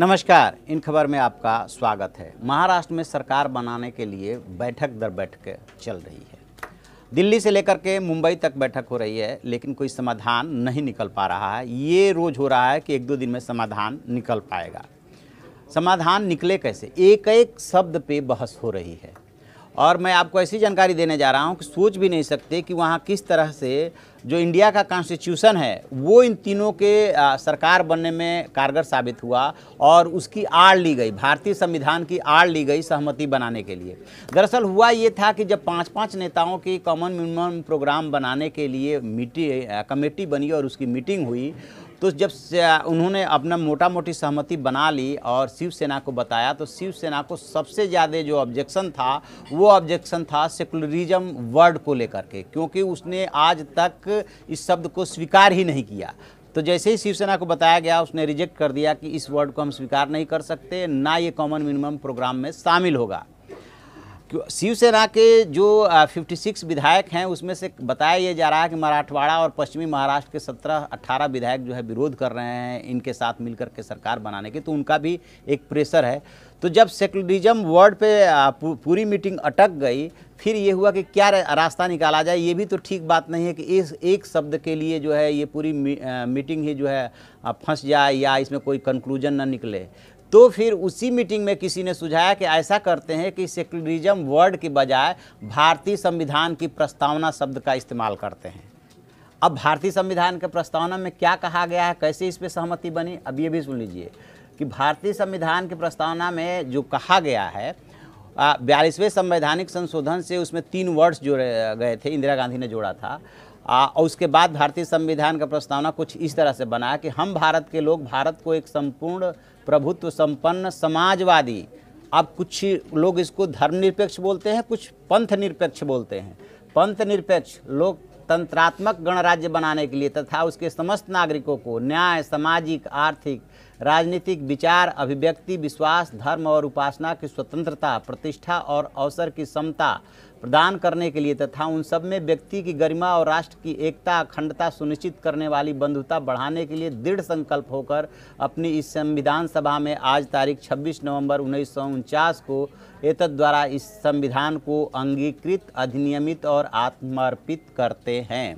नमस्कार इन खबर में आपका स्वागत है महाराष्ट्र में सरकार बनाने के लिए बैठक दर बैठक चल रही है दिल्ली से लेकर के मुंबई तक बैठक हो रही है लेकिन कोई समाधान नहीं निकल पा रहा है ये रोज़ हो रहा है कि एक दो दिन में समाधान निकल पाएगा समाधान निकले कैसे एक एक शब्द पे बहस हो रही है और मैं आपको ऐसी जानकारी देने जा रहा हूँ कि सोच भी नहीं सकते कि वहाँ किस तरह से जो इंडिया का कॉन्स्टिट्यूशन है वो इन तीनों के आ, सरकार बनने में कारगर साबित हुआ और उसकी आड़ ली गई भारतीय संविधान की आड़ ली गई सहमति बनाने के लिए दरअसल हुआ ये था कि जब पांच पांच नेताओं की कॉमन मिनिमम प्रोग्राम बनाने के लिए मीटिंग कमेटी बनी और उसकी मीटिंग हुई तो जब उन्होंने अपना मोटा मोटी सहमति बना ली और शिवसेना को बताया तो शिवसेना को सबसे ज़्यादा जो ऑब्जेक्शन था वो ऑब्जेक्शन था सेकुलरिज्म वर्ड को लेकर के क्योंकि उसने आज तक इस शब्द को स्वीकार ही नहीं किया तो जैसे ही शिवसेना को बताया गया उसने रिजेक्ट कर दिया कि इस वर्ड को हम स्वीकार नहीं कर सकते ना ये कॉमन मिनिमम प्रोग्राम में शामिल होगा शिवसेना के जो 56 विधायक हैं उसमें से बताया ये जा रहा है कि मराठवाड़ा और पश्चिमी महाराष्ट्र के 17-18 विधायक जो है विरोध कर रहे हैं इनके साथ मिलकर के सरकार बनाने के तो उनका भी एक प्रेशर है तो जब सेकुलरिज्म वर्ड पे पूरी मीटिंग अटक गई फिर ये हुआ कि क्या रास्ता निकाला जाए ये भी तो ठीक बात नहीं है कि इस एक शब्द के लिए जो है ये पूरी मीटिंग ही जो है फंस जाए या इसमें कोई कंक्लूजन ना निकले तो फिर उसी मीटिंग में किसी ने सुझाया कि ऐसा करते हैं कि सेक्युलरिज्म वर्ड के बजाय भारतीय संविधान की प्रस्तावना शब्द का इस्तेमाल करते हैं अब भारतीय संविधान के प्रस्तावना में क्या कहा गया है कैसे इस पर सहमति बनी अब ये भी सुन लीजिए कि भारतीय संविधान की प्रस्तावना में जो कहा गया है बयालीसवें संवैधानिक संशोधन से उसमें तीन वर्ड्स जोड़े गए थे इंदिरा गांधी ने जोड़ा था आ, और उसके बाद भारतीय संविधान का प्रस्तावना कुछ इस तरह से बना कि हम भारत के लोग भारत को एक संपूर्ण प्रभुत्व संपन्न समाजवादी अब कुछ लोग इसको धर्मनिरपेक्ष बोलते हैं कुछ पंथ निरपेक्ष बोलते हैं पंथ निरपेक्ष लोग तंत्रात्मक गणराज्य बनाने के लिए तथा उसके समस्त नागरिकों को न्याय सामाजिक आर्थिक राजनीतिक विचार अभिव्यक्ति विश्वास धर्म और उपासना की स्वतंत्रता प्रतिष्ठा और अवसर की समता प्रदान करने के लिए तथा उन सब में व्यक्ति की गरिमा और राष्ट्र की एकता अखंडता सुनिश्चित करने वाली बंधुता बढ़ाने के लिए दृढ़ संकल्प होकर अपनी इस संविधान सभा में आज तारीख 26 नवंबर उन्नीस को एतद द्वारा इस संविधान को अंगीकृत अधिनियमित और आत्मर्पित करते हैं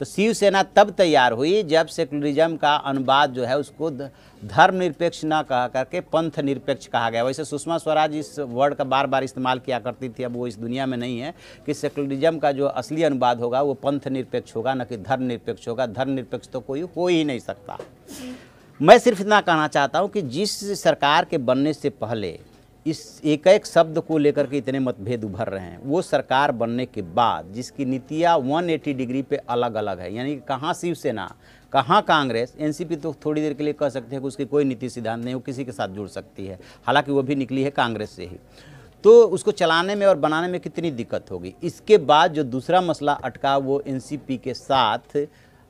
तो शिवसेना तब तैयार हुई जब सेकुलरिज्म का अनुवाद जो है उसको धर्मनिरपेक्ष न कह करके पंथ निरपेक्ष कहा गया वैसे सुषमा स्वराज इस वर्ड का बार बार इस्तेमाल किया करती थी अब वो इस दुनिया में नहीं है कि सेकुलरिज्म का जो असली अनुवाद होगा वो पंथ निरपेक्ष होगा न कि धर्म निरपेक्ष होगा धर्म निरपेक्ष तो कोई हो ही नहीं सकता मैं सिर्फ इतना कहना चाहता हूँ कि जिस सरकार के बनने से पहले इस एक एक शब्द को लेकर के इतने मतभेद उभर रहे हैं वो सरकार बनने के बाद जिसकी नीतियाँ 180 डिग्री पे अलग अलग है यानी कहाँ शिवसेना कहाँ कांग्रेस एनसीपी तो थोड़ी देर के लिए कह सकते हैं कि उसकी कोई नीति सिद्धांत नहीं वो किसी के साथ जुड़ सकती है हालांकि वो भी निकली है कांग्रेस से ही तो उसको चलाने में और बनाने में कितनी दिक्कत होगी इसके बाद जो दूसरा मसला अटका वो एन के साथ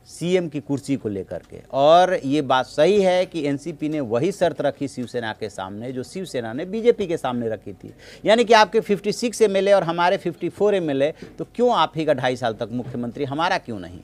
सीएम की कुर्सी को लेकर के और ये बात सही है कि एनसीपी ने वही शर्त रखी शिवसेना के सामने जो शिवसेना ने बीजेपी के सामने रखी थी यानी कि आपके 56 एमएलए और हमारे 54 एमएलए तो क्यों आप ही का ढाई साल तक मुख्यमंत्री हमारा क्यों नहीं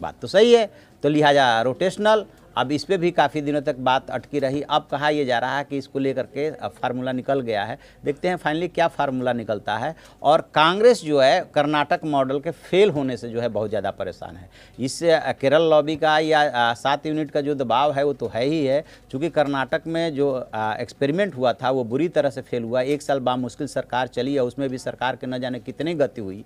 बात तो सही है तो लिहाजा रोटेशनल अब इस पर भी काफ़ी दिनों तक बात अटकी रही अब कहा यह जा रहा है कि इसको लेकर के फार्मूला निकल गया है देखते हैं फाइनली क्या फार्मूला निकलता है और कांग्रेस जो है कर्नाटक मॉडल के फेल होने से जो है बहुत ज़्यादा परेशान है इससे केरल लॉबी का या सात यूनिट का जो दबाव है वो तो है ही है चूँकि कर्नाटक में जो एक्सपेरिमेंट हुआ था वो बुरी तरह से फेल हुआ एक साल बामुश्किल सरकार चली है उसमें भी सरकार के न जाने कितनी गति हुई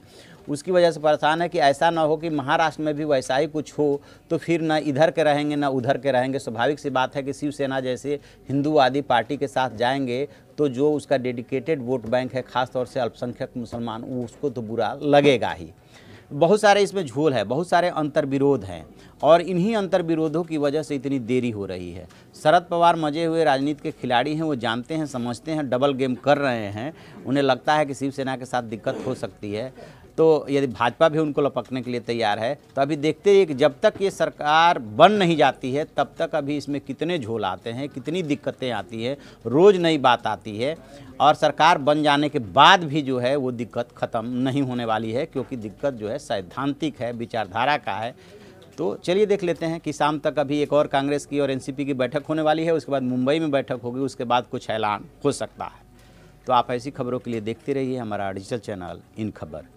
उसकी वजह से परेशान है कि ऐसा ना हो कि महाराष्ट्र में भी वैसा ही कुछ हो तो फिर ना इधर के रहेंगे ना उधर के रहेंगे स्वाभाविक सी बात है कि शिवसेना जैसे हिंदूवादी पार्टी के साथ जाएंगे तो जो उसका डेडिकेटेड वोट बैंक है खासतौर से अल्पसंख्यक मुसलमान उसको तो बुरा लगेगा ही बहुत सारे इसमें झोल है बहुत सारे अंतर विरोध हैं और इन्हीं अंतर विरोधों की वजह से इतनी देरी हो रही है शरद पवार मजे हुए राजनीति के खिलाड़ी हैं वो जानते हैं समझते हैं डबल गेम कर रहे हैं उन्हें लगता है कि शिवसेना के साथ दिक्कत हो सकती है तो यदि भाजपा भी उनको लपकने के लिए तैयार है तो अभी देखते हैं जब तक ये सरकार बन नहीं जाती है तब तक अभी इसमें कितने झोल आते हैं कितनी दिक्कतें आती है रोज़ नई बात आती है और सरकार बन जाने के बाद भी जो है वो दिक्कत ख़त्म नहीं होने वाली है क्योंकि दिक्कत जो है सैद्धांतिक है विचारधारा का है तो चलिए देख लेते हैं कि शाम तक अभी एक और कांग्रेस की और एनसीपी की बैठक होने वाली है उसके बाद मुंबई में बैठक होगी उसके बाद कुछ ऐलान हो सकता है तो आप ऐसी खबरों के लिए देखते रहिए हमारा डिजिटल चैनल इन खबर